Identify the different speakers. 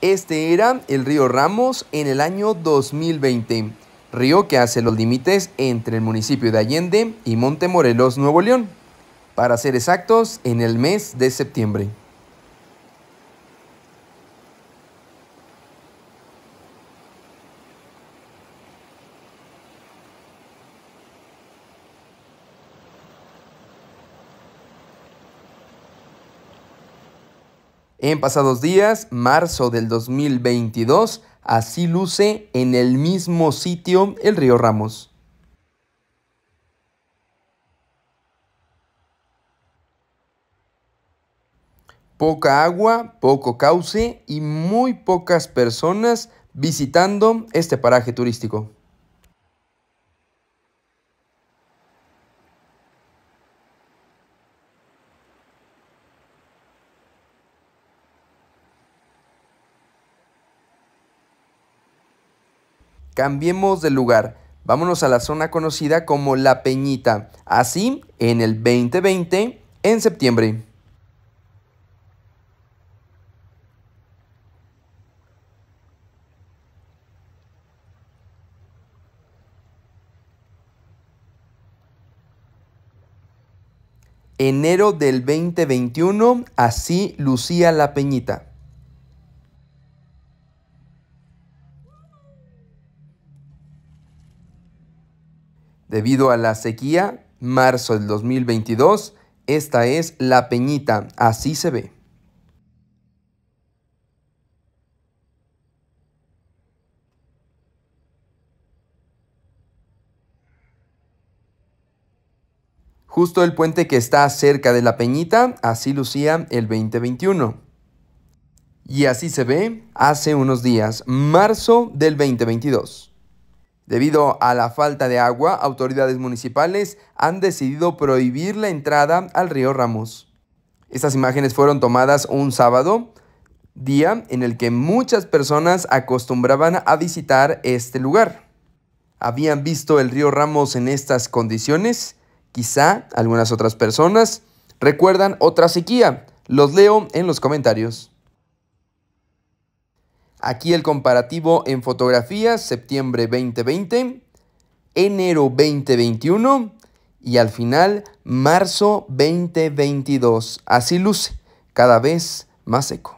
Speaker 1: Este era el río Ramos en el año 2020, río que hace los límites entre el municipio de Allende y Montemorelos, Nuevo León, para ser exactos, en el mes de septiembre. En pasados días, marzo del 2022, así luce en el mismo sitio el río Ramos. Poca agua, poco cauce y muy pocas personas visitando este paraje turístico. Cambiemos de lugar. Vámonos a la zona conocida como La Peñita. Así, en el 2020, en septiembre. Enero del 2021, así lucía La Peñita. Debido a la sequía, marzo del 2022, esta es la peñita, así se ve. Justo el puente que está cerca de la peñita, así lucía el 2021. Y así se ve hace unos días, marzo del 2022. Debido a la falta de agua, autoridades municipales han decidido prohibir la entrada al río Ramos. Estas imágenes fueron tomadas un sábado, día en el que muchas personas acostumbraban a visitar este lugar. ¿Habían visto el río Ramos en estas condiciones? Quizá algunas otras personas recuerdan otra sequía. Los leo en los comentarios. Aquí el comparativo en fotografías, septiembre 2020, enero 2021 y al final marzo 2022. Así luce, cada vez más seco.